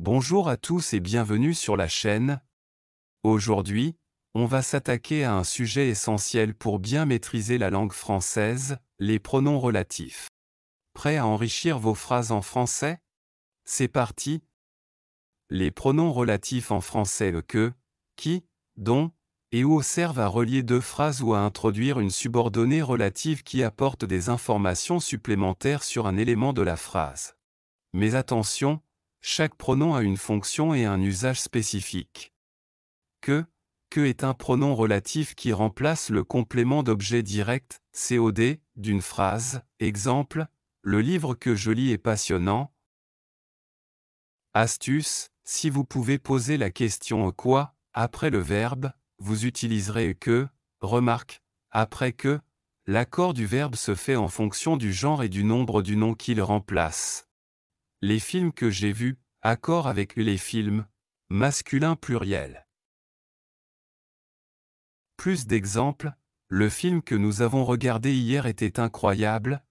Bonjour à tous et bienvenue sur la chaîne. Aujourd'hui, on va s'attaquer à un sujet essentiel pour bien maîtriser la langue française, les pronoms relatifs. Prêts à enrichir vos phrases en français C'est parti Les pronoms relatifs en français le que, qui, dont et où servent à relier deux phrases ou à introduire une subordonnée relative qui apporte des informations supplémentaires sur un élément de la phrase. Mais attention, chaque pronom a une fonction et un usage spécifique. Que, que est un pronom relatif qui remplace le complément d'objet direct, COD, d'une phrase, exemple, le livre que je lis est passionnant. Astuce, si vous pouvez poser la question quoi, après le verbe, vous utiliserez que, remarque, après que, l'accord du verbe se fait en fonction du genre et du nombre du nom qu'il remplace les films que j'ai vus, accord avec les films, masculins pluriel. Plus d'exemples, le film que nous avons regardé hier était incroyable.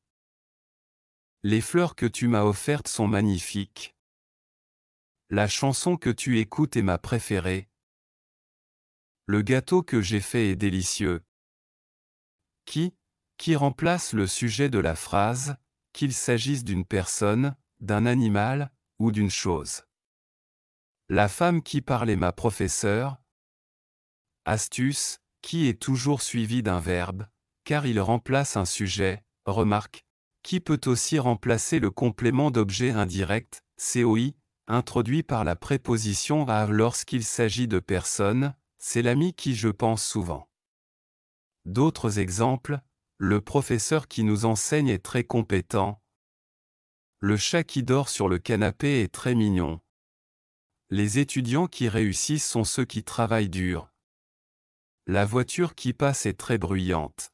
Les fleurs que tu m'as offertes sont magnifiques. La chanson que tu écoutes est ma préférée. Le gâteau que j'ai fait est délicieux. Qui, qui remplace le sujet de la phrase, qu'il s'agisse d'une personne, d'un animal, ou d'une chose. La femme qui parlait ma professeure. Astuce, qui est toujours suivi d'un verbe, car il remplace un sujet, remarque, qui peut aussi remplacer le complément d'objet indirect, COI, introduit par la préposition à lorsqu'il s'agit de personne, c'est l'ami qui je pense souvent. D'autres exemples, le professeur qui nous enseigne est très compétent, le chat qui dort sur le canapé est très mignon. Les étudiants qui réussissent sont ceux qui travaillent dur. La voiture qui passe est très bruyante.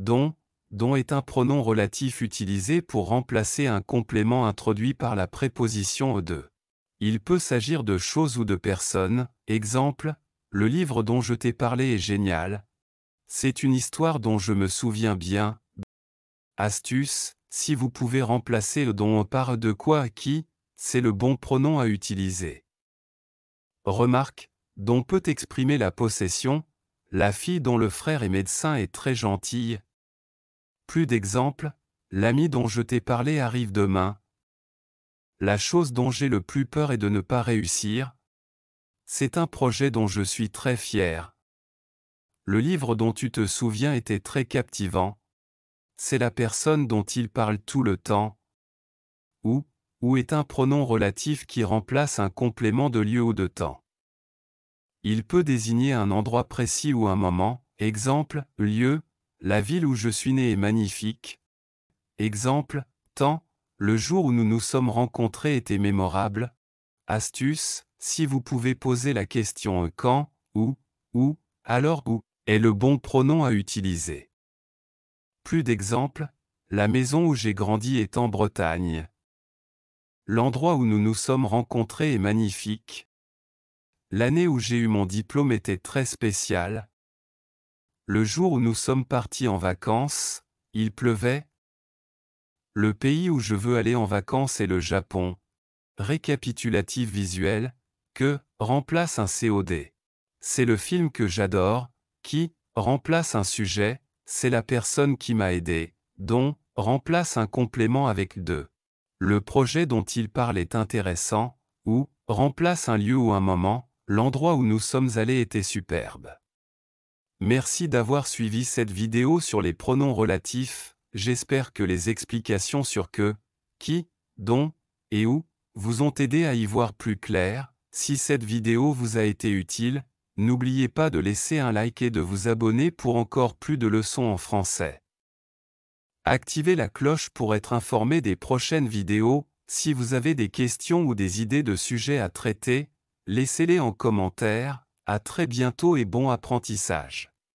Don, don est un pronom relatif utilisé pour remplacer un complément introduit par la préposition de. Il peut s'agir de choses ou de personnes, exemple, le livre dont je t'ai parlé est génial. C'est une histoire dont je me souviens bien. Astuce, si vous pouvez remplacer le don par de quoi qui, c'est le bon pronom à utiliser. Remarque, dont » peut exprimer la possession, la fille dont le frère est médecin est très gentille. Plus d'exemples, l'ami dont je t'ai parlé arrive demain. La chose dont j'ai le plus peur est de ne pas réussir. C'est un projet dont je suis très fier. Le livre dont tu te souviens était très captivant c'est la personne dont il parle tout le temps. Ou, ou est un pronom relatif qui remplace un complément de lieu ou de temps. Il peut désigner un endroit précis ou un moment, exemple, lieu, la ville où je suis né est magnifique. Exemple, temps, le jour où nous nous sommes rencontrés était mémorable. Astuce, si vous pouvez poser la question quand, où, OU, alors où est le bon pronom à utiliser. Plus d'exemples, la maison où j'ai grandi est en Bretagne. L'endroit où nous nous sommes rencontrés est magnifique. L'année où j'ai eu mon diplôme était très spéciale. Le jour où nous sommes partis en vacances, il pleuvait. Le pays où je veux aller en vacances est le Japon. Récapitulatif visuel, que remplace un COD. C'est le film que j'adore, qui remplace un sujet, c'est la personne qui m'a aidé, dont, remplace un complément avec deux. Le projet dont il parle est intéressant, ou, remplace un lieu ou un moment, l'endroit où nous sommes allés était superbe. Merci d'avoir suivi cette vidéo sur les pronoms relatifs, j'espère que les explications sur que, qui, dont, et où, vous ont aidé à y voir plus clair, si cette vidéo vous a été utile, N'oubliez pas de laisser un like et de vous abonner pour encore plus de leçons en français. Activez la cloche pour être informé des prochaines vidéos. Si vous avez des questions ou des idées de sujets à traiter, laissez-les en commentaire. À très bientôt et bon apprentissage.